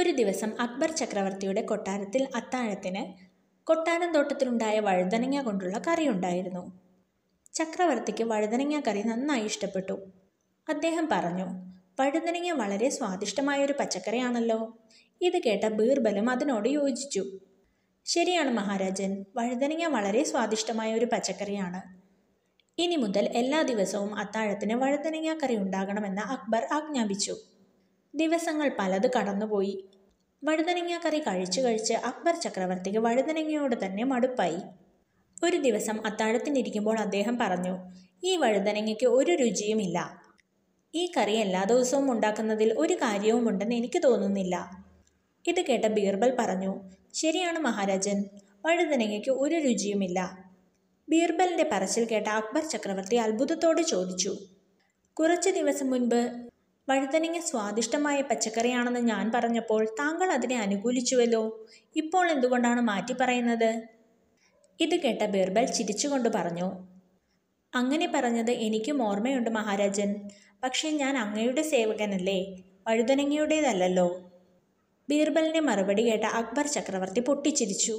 ഒരു ദിവസം അക്ബർ ചക്രവർത്തിയുടെ കൊട്ടാരത്തിൽ അത്താഴത്തിന് കൊട്ടാരം തോട്ടത്തിലുണ്ടായ വഴുതനങ്ങ കൊണ്ടുള്ള കറി ഉണ്ടായിരുന്നു ചക്രവർത്തിക്ക് വഴുതനങ്ങ കറി നന്നായി ഇഷ്ടപ്പെട്ടു അദ്ദേഹം പറഞ്ഞു വഴുതനങ്ങ വളരെ സ്വാദിഷ്ടമായ ഒരു പച്ചക്കറിയാണല്ലോ ഇത് കേട്ട ബീർബലും അതിനോട് യോജിച്ചു ശരിയാണ് മഹാരാജൻ വഴുതനങ്ങ വളരെ സ്വാദിഷ്ടമായ ഒരു പച്ചക്കറിയാണ് ഇനി മുതൽ എല്ലാ ദിവസവും അത്താഴത്തിന് വഴുതനങ്ങ കറി ഉണ്ടാകണമെന്ന് അക്ബർ ആജ്ഞാപിച്ചു ദിവസങ്ങൾ പലത് കടന്നുപോയി വഴുതനങ്ങ കറി കഴിച്ചു കഴിച്ച് അക്ബർ ചക്രവർത്തിക്ക് വഴുതനങ്ങയോട് തന്നെ മടുപ്പായി ഒരു ദിവസം അത്താഴത്തിനിരിക്കുമ്പോൾ അദ്ദേഹം പറഞ്ഞു ഈ വഴുതനങ്ങയ്ക്ക് ഒരു രുചിയുമില്ല ഈ കറി എല്ലാ ദിവസവും ഉണ്ടാക്കുന്നതിൽ ഒരു കാര്യവുമുണ്ടെന്ന് എനിക്ക് തോന്നുന്നില്ല ഇത് കേട്ട ബീർബൽ പറഞ്ഞു ശരിയാണ് മഹാരാജൻ വഴുതനങ്ങയ്ക്ക് ഒരു രുചിയുമില്ല ബീർബലിൻ്റെ പറച്ചിൽ കേട്ട അക്ബർ ചക്രവർത്തി അത്ഭുതത്തോടെ ചോദിച്ചു കുറച്ച് ദിവസം മുൻപ് വഴുതനങ്ങ സ്വാദിഷ്ടമായ പച്ചക്കറിയാണെന്ന് ഞാൻ പറഞ്ഞപ്പോൾ താങ്കൾ അതിനെ അനുകൂലിച്ചുവല്ലോ ഇപ്പോൾ എന്തുകൊണ്ടാണ് മാറ്റി പറയുന്നത് ഇത് കേട്ട ബീർബൽ ചിരിച്ചുകൊണ്ട് പറഞ്ഞു അങ്ങനെ പറഞ്ഞത് എനിക്കും ഓർമ്മയുണ്ട് മഹാരാജൻ പക്ഷേ ഞാൻ അങ്ങയുടെ സേവകനല്ലേ വഴുതനങ്ങയുടേതല്ലോ ബീർബലിൻ്റെ മറുപടി കേട്ട അക്ബർ ചക്രവർത്തി പൊട്ടിച്ചിരിച്ചു